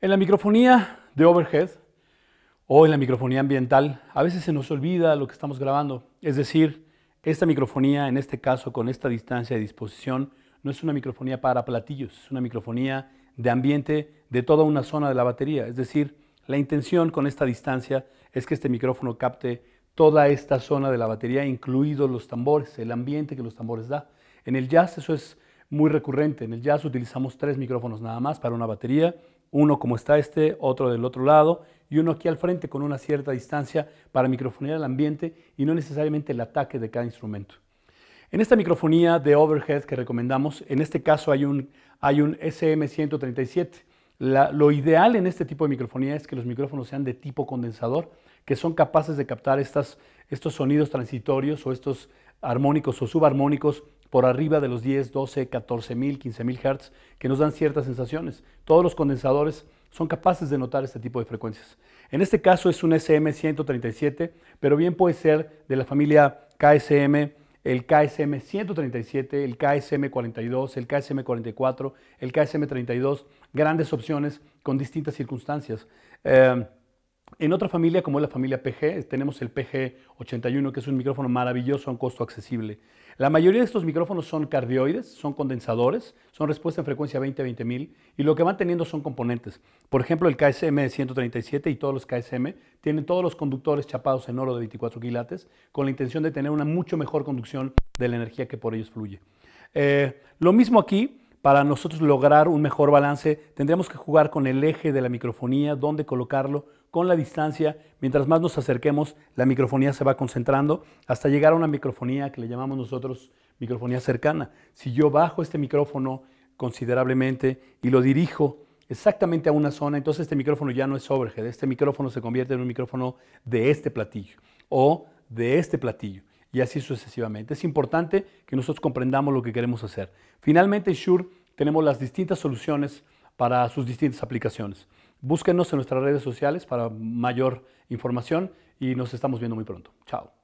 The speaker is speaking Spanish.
En la microfonía de overhead o en la microfonía ambiental, a veces se nos olvida lo que estamos grabando. Es decir, esta microfonía, en este caso con esta distancia de disposición, no es una microfonía para platillos, es una microfonía de ambiente de toda una zona de la batería. Es decir, la intención con esta distancia es que este micrófono capte toda esta zona de la batería, incluidos los tambores, el ambiente que los tambores da. En el jazz eso es muy recurrente. En el jazz utilizamos tres micrófonos nada más para una batería uno como está este, otro del otro lado y uno aquí al frente con una cierta distancia para microfonear el ambiente y no necesariamente el ataque de cada instrumento. En esta microfonía de overhead que recomendamos, en este caso hay un, SM137. lo ideal en este tipo de microfonía es que los micrófonos sean de tipo condensador, que son capaces de captar estos sonidos transitorios o estos armónicos o subarmónicos por arriba de los 10, 12, 14 mil, 15 mil hertz, que nos dan ciertas sensaciones. Todos los condensadores son capaces de notar este tipo de frecuencias. En este caso es un SM137, pero bien puede ser de la familia KSM, el KSM137, el KSM42, el KSM44, el KSM32, grandes opciones con distintas circunstancias. Eh, en otra familia, como es la familia PG, tenemos el PG81, que es un micrófono maravilloso a un costo accesible. La mayoría de estos micrófonos son cardioides, son condensadores, son respuesta en frecuencia 20-20 mil y lo que van teniendo son componentes. Por ejemplo, el KSM 137 y todos los KSM tienen todos los conductores chapados en oro de 24 quilates con la intención de tener una mucho mejor conducción de la energía que por ellos fluye. Eh, lo mismo aquí, para nosotros lograr un mejor balance, tendremos que jugar con el eje de la microfonía, dónde colocarlo, con la distancia. Mientras más nos acerquemos, la microfonía se va concentrando hasta llegar a una microfonía que le llamamos nosotros microfonía cercana. Si yo bajo este micrófono considerablemente y lo dirijo exactamente a una zona, entonces este micrófono ya no es overhead, este micrófono se convierte en un micrófono de este platillo o de este platillo y así sucesivamente. Es importante que nosotros comprendamos lo que queremos hacer. Finalmente, en Shure tenemos las distintas soluciones para sus distintas aplicaciones. Búsquenos en nuestras redes sociales para mayor información y nos estamos viendo muy pronto. Chao.